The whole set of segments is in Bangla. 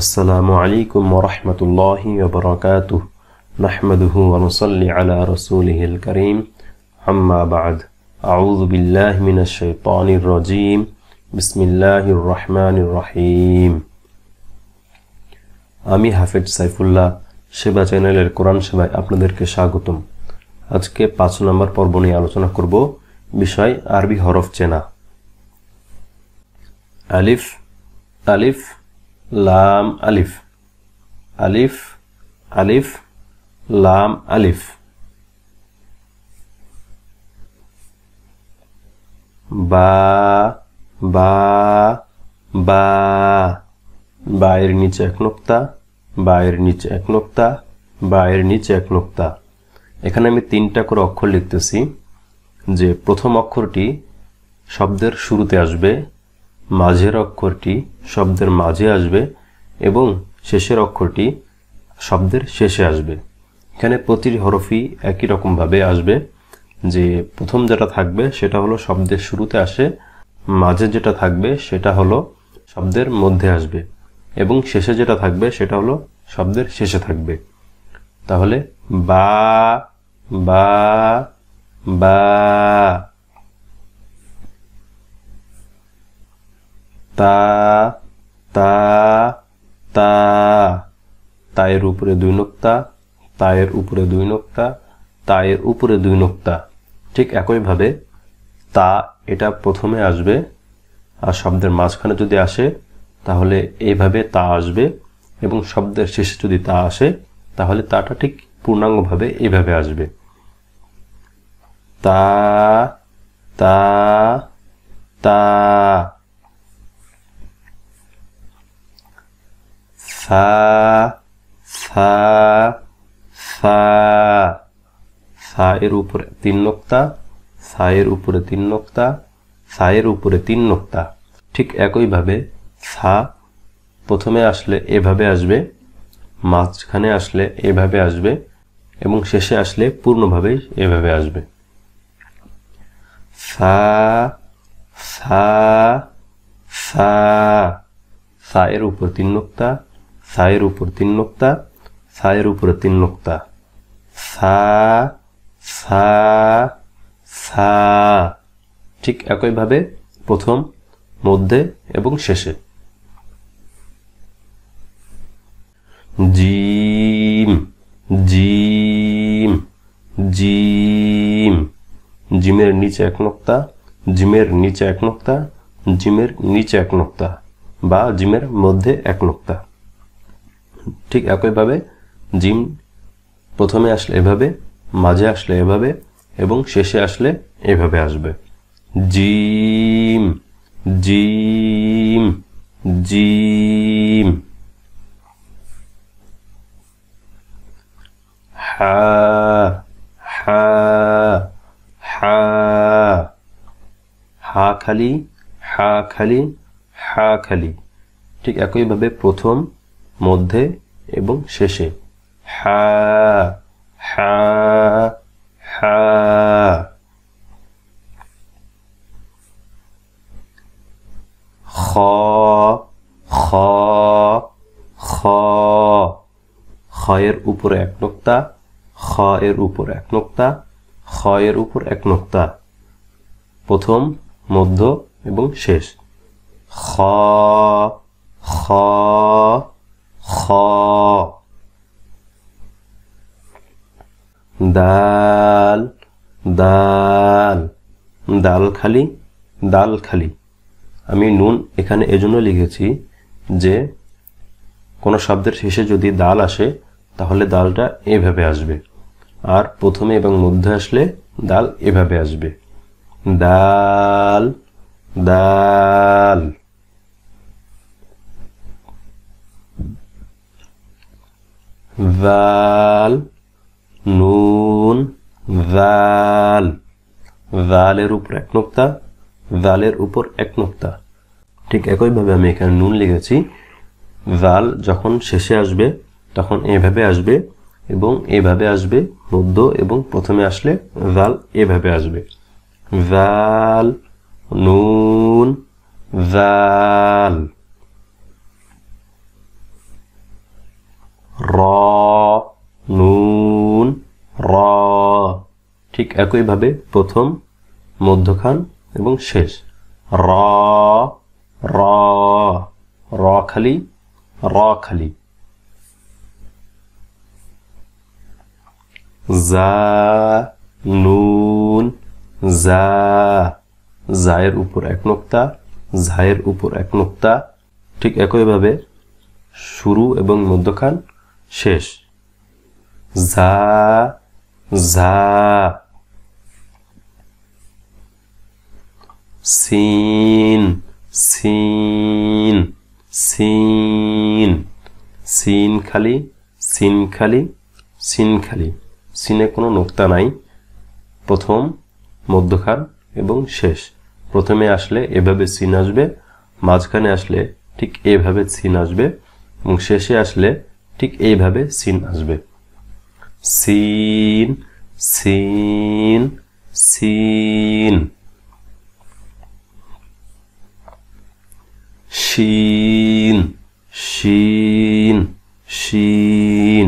আসসালামু আলাইকুম ওরহমতুল্লাহ ববরকাত নাহমাদুহু ওয়া নুসাল্লি আলা রাসূলিহিল কারীম আম্মা বা'দ আউযু বিল্লাহি মিনাশ শাইতানির রাজীম বিসমিল্লাহির الرحمن الرحيم আমি হাফেজ সাইফুল্লাহ সেবা চ্যানেলের কোরআন সেবায় আপনাদেরকে স্বাগতম আজকে পাঁচ নম্বর পর্ব নিয়ে আলোচনা করব বিষয় আরবি হরফ চেনা আলিফ আলিফ লাম আলিফ আলিফ আলিফ লাম আলিফ বা বা বা বায়ের নিচে এক নোক্তা বায়ের নিচে এক নোক্তা বায়ের নিচে এক নোক্তা এখানে আমি তিনটা করে অক্ষর লিখতেছি যে প্রথম অক্ষরটি শব্দের শুরুতে আসবে মাঝের অক্ষরটি শব্দের মাঝে আসবে এবং শেষের অক্ষরটি শব্দের শেষে আসবে এখানে প্রতিটি হরফই একই রকমভাবে আসবে যে প্রথম যেটা থাকবে সেটা হলো শব্দের শুরুতে আসে মাঝে যেটা থাকবে সেটা হলো শব্দের মধ্যে আসবে এবং শেষে যেটা থাকবে সেটা হলো শব্দের শেষে থাকবে তাহলে বা বা বা তা তা তা তায়ের উপরে দুই নোক্তা তায়ের উপরে দুই নোক্তা তায়ের উপরে দুই নোক্তা ঠিক একইভাবে তা এটা প্রথমে আসবে আর শব্দের মাঝখানে যদি আসে তাহলে এইভাবে তা আসবে এবং শব্দের শেষে যদি তা আসে তাহলে তাটা ঠিক পূর্ণাঙ্গভাবে এইভাবে আসবে তা তা তা fa fa fa fa এর উপরে তিন নোক্তা ফা এর উপরে তিন নোক্তা ফা এর উপরে তিন নোক্তা ঠিক একইভাবে ফা প্রথমে আসলে এভাবে আসবে মাঝখানে আসলে এভাবে আসবে এবং শেষে আসলে পূর্ণভাবেই এভাবে আসবে ফা ফা ফা ফা এর উপর তিন নোক্তা সায়ের উপর তিন নোক্তা সায়ের উপরে তিন নোক্তা সা সা সা ঠিক একইভাবে প্রথম মধ্যে এবং শেষে জিম জিম জিম জিমের নিচে এক নোক্তা জিমের নিচে এক নোক্তা জিমের নিচে এক নোক্তা বা জিমের মধ্যে এক নোক্তা ঠিক একইভাবে জিম প্রথমে আসলে এভাবে মাঝে আসলে এভাবে এবং শেষে আসলে এভাবে আসবে জিম জিম জিম হা হা হা হা খালি হা খালি হা খালি ঠিক একইভাবে প্রথম মধ্যে এবং শেষে হা হা হা খ এর উপরে এক নোক্তা খ এর উপর এক নোক্তা খ এর উপর এক নোক্তা প্রথম মধ্য এবং শেষ খ খ দাল দাল দাল খালি দাল খালি আমি নুন এখানে এজন্য লিখেছি যে কোনো শব্দের শেষে যদি দাল আসে তাহলে দালটা এভাবে আসবে আর প্রথমে এবং মধ্যে আসলে দাল এভাবে আসবে দাল দাল ভাল নুন ভাল ভালের উপর এক নোক্তা জালের উপর এক নোক্তা ঠিক একইভাবে আমি এখানে নুন লিখেছি জাল যখন শেষে আসবে তখন এভাবে আসবে এবং এভাবে আসবে মধ্য এবং প্রথমে আসলে জাল এভাবে আসবে ভাল নুন জাল র ঠিক একইভাবে প্রথম মধ্যখান এবং শেষ র খালি র খালি জা নুন জা জায়ের উপর এক নোক্তা ঝায়ের উপর এক নোক্তা ঠিক একইভাবে শুরু এবং মধ্যখান শেষ ঝা ঝা সিন সিন সিন সিন খালি সিন খালি সিন খালি সিনে কোনো নোক্তা নাই প্রথম মধ্যখান এবং শেষ প্রথমে আসলে এভাবে সিন আসবে মাঝখানে আসলে ঠিক এভাবে সিন আসবে এবং শেষে আসলে ঠিক এইভাবে সিন আসবে সিন সিন সিন শিন শিন শিন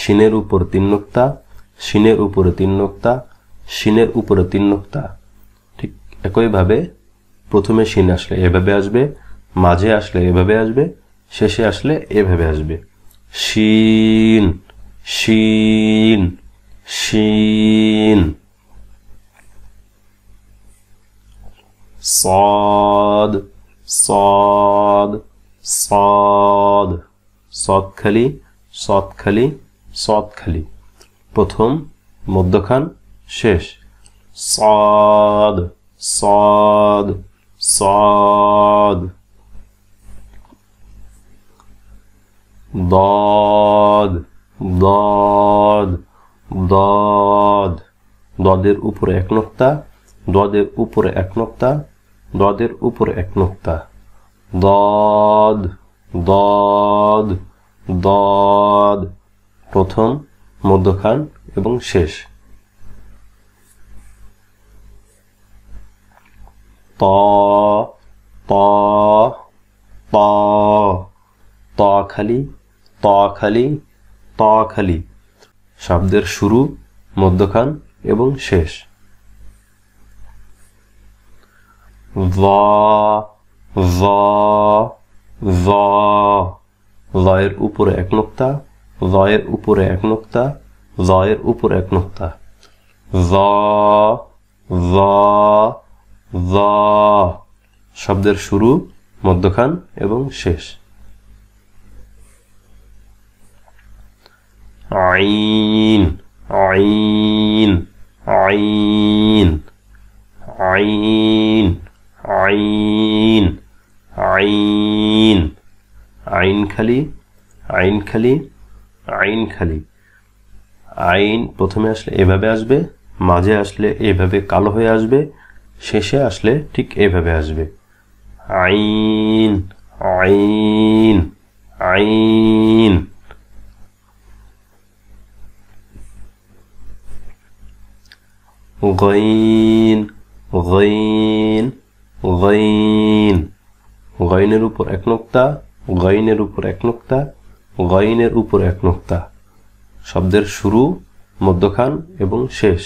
শিনের উপর তিন নোক্তা শিনের উপরে তিন নোক্তা শিনের উপরে তিন নোক্তা ঠিক একইভাবে প্রথমে শিন আসলে এভাবে আসবে মাঝে আসলে এভাবে আসবে শেষে আসলে এভাবে আসবে শিন শিন শিন সদ সদ সদ সৎখালি সৎখালি সৎখালি প্রথম মধ্যখান শেষ সদ সদ সদ দদ দদ দদ দদের উপরে এক নোক্তা দদের উপরে এক নোক্তা দদের উপর এক নোক্তা দদ দদ দদ প্রথম মধ্যখান এবং শেষ ত ত ত ত খালি ত খালি ত খালি শব্দের শুরু মধ্যখান এবং শেষ এর উপরে এক নোক্তা এর উপরে এক নোক্তা এর উপরে এক নোক্তা শব্দের শুরু মধ্যখান এবং শেষ আইন আইন খালি আইন খালি আইন প্রথমে আসলে এভাবে আসবে মাঝে আসলে এভাবে কালো হয়ে আসবে শেষে আসলে ঠিক এভাবে আসবে আইন আইন আইন গইন গইন গইন গইনের উপর এক নোক্তা গইনের উপর এক নোক্তা গয়নের উপর এক নোক্তা শব্দের শুরু মধ্যখান এবং শেষ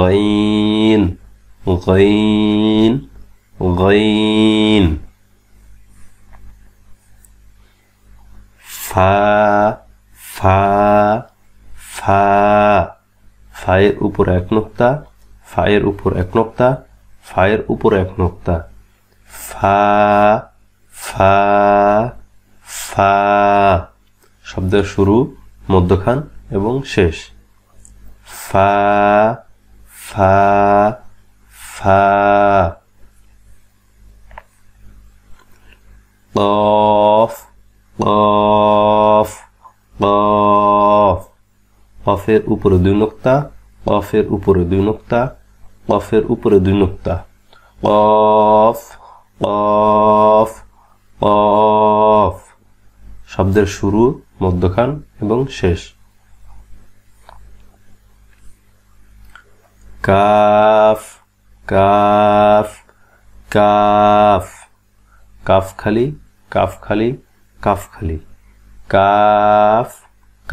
গইন গইন গইন ফা ফা ফা ফায়ের উপর এক নোক্তা ফায়ের উপর এক নোক্তা ফায়ের উপর এক নোক্তা ফা ফা ফা শব্দের শুরু মধ্যখান এবং শেষ ফা ফা ফা কফ কফ কফ পফের উপরে দুই নোক্তা পফের উপরে দুই নোক্তা পফের উপরে দুই নোক্তা পফ পফ পফ শব্দের শুরু মধ্যখান এবং শেষ কাফ কাফ কাফ কাফ খালি কাফ খালি কাফ খালি কাফ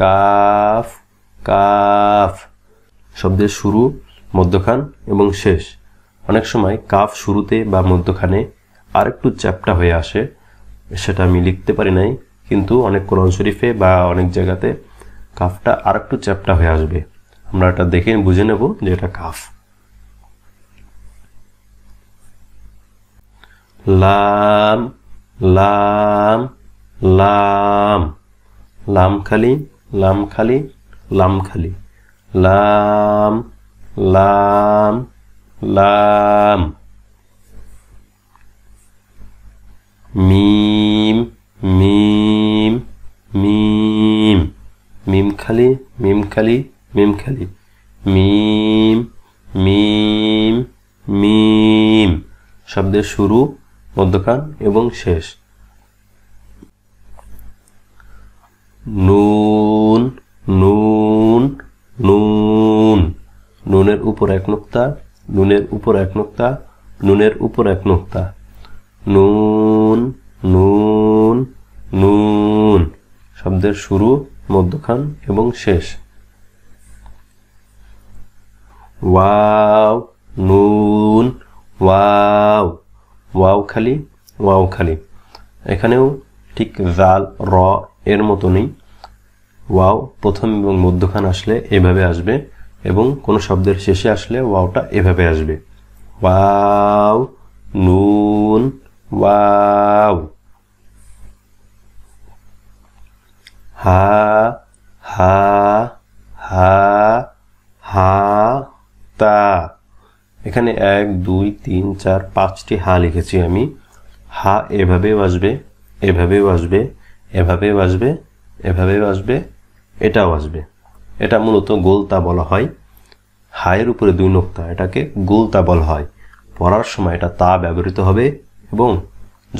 কাফ কাফ শব্দের শুরু মধ্যখান এবং শেষ অনেক সময় কাফ শুরুতে বা মধ্যখানে আরেকটু চ্যাপটা হয়ে আসে সেটা আমি লিখতে পারি নাই কিন্তু অনেক কোরআন শরীফে বা অনেক জায়গাতে কাফটা আর একটু চ্যাপটা হয়ে আসবে আমরা এটা দেখে বুঝে নেব যে এটা কাফ লাম লাম লাম লাম খালি লাম খালি লাম খালি লাম লাম লাম মি খালি মিম খালি মিম খালি মিম মিম মিম শব্দের শুরু মধ্যখান এবং শেষ নুন নুন নুন নুনের উপর এক নোক্তা নুনের উপর এক নোক্তা নুনের উপর এক নোক্তা নুন নুন নুন শব্দের শুরু মধ্যখান এবং শেষ ওয়াও নুন ওয়াও ওয়াও খালি ওয়াও খালি এখানেও ঠিক জাল র এর মতো নেই ওয়াও প্রথম এবং মধ্যখান আসলে এভাবে আসবে এবং কোনো শব্দের শেষে আসলে ওয়াওটা এভাবে আসবে ওয়াও নুন ওয়াও ha ha ha হা তা এখানে এক দুই তিন চার পাঁচটি হা লিখেছি আমি হা এভাবেও আসবে এভাবেও আসবে এভাবেও আসবে এভাবেও আসবে এটাও আসবে এটা মূলত গোলতা বলা হয় হায়ের উপরে দুই নোক্তা এটাকে গোলতা বলা হয় পড়ার সময় এটা তা ব্যবহৃত হবে এবং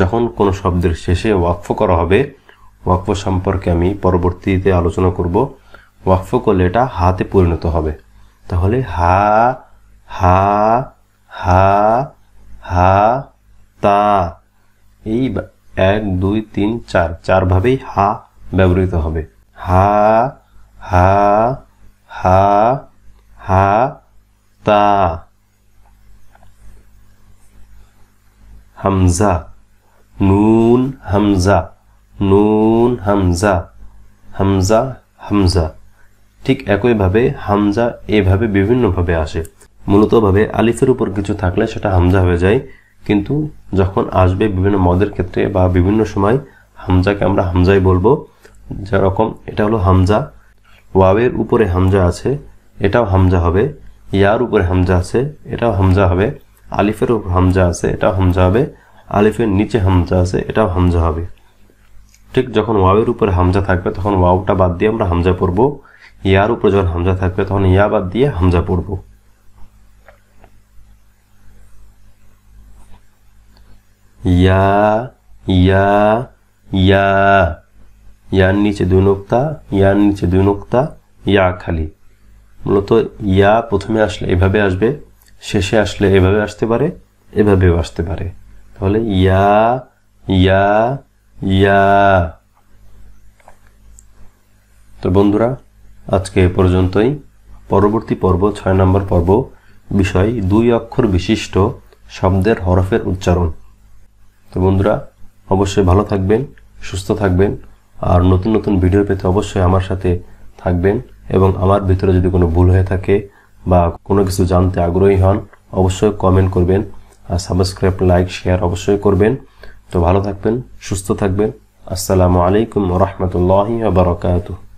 যখন কোনো শব্দের শেষে ওয়াকফ করা হবে ওয়াকফ সম্পর্কে আমি পরবর্তীতে আলোচনা করব ওয়াকফ করলে এটা হাতে পরিণত হবে তাহলে হা হা হা হা তা এই এক দুই তিন চার চারভাবেই হা ব্যবহৃত হবে হা হা হা হা তা হামজা নুন হামজা নুন হামজা হামজা হামজা ঠিক একইভাবে হামজা এভাবে বিভিন্নভাবে আসে মূলতভাবে আলিফের উপর কিছু থাকলে সেটা হামজা হয়ে যায় কিন্তু যখন আসবে বিভিন্ন মদের ক্ষেত্রে বা বিভিন্ন সময় হামজাকে আমরা হামজাই বলবো যেরকম এটা হলো হামজা ওয়াবের উপরে হামজা আছে এটাও হামজা হবে ইয়ার উপরে হামজা আছে এটাও হামজা হবে আলিফের উপর হামজা আছে এটাও হামজা হবে আলিফের নিচে হামজা আছে এটাও হামজা হবে ঠিক যখন ওয়াওয়ের উপরে হামজা থাকবে তখন ওয়াওটা বাদ দিয়ে আমরা হামজা পড়ব ইয়ার উপরে যখন হামজা থাকবে তখন ইয়া বাদ দিয়ে হামজা পড়ব ইয়া ইয়া ইয়া ইয়ার নিচে দুই নোক্তা ইয়ার নিচে দুই নোক্তা ইয়া খালি মূলত ইয়া প্রথমে আসলে এভাবে আসবে শেষে আসলে এভাবে আসতে পারে এভাবেও আসতে পারে তাহলে ইয়া ইয়া ইয়া তো বন্ধুরা আজকে এ পর্যন্তই পরবর্তী পর্ব ছয় নম্বর পর্ব বিষয় দুই অক্ষর বিশিষ্ট শব্দের হরফের উচ্চারণ তো বন্ধুরা অবশ্যই ভালো থাকবেন সুস্থ থাকবেন আর নতুন নতুন ভিডিও পেতে অবশ্যই আমার সাথে থাকবেন এবং আমার ভিতরে যদি কোনো ভুল হয়ে থাকে বা কোনো কিছু জানতে আগ্রহী হন অবশ্যই কমেন্ট করবেন আর সাবস্ক্রাইব লাইক শেয়ার অবশ্যই করবেন তো ভালো থাকবেন সুস্থ থাকবেন আসসালামু আলাইকুম রহমতুল্লাহি বারকাতুহ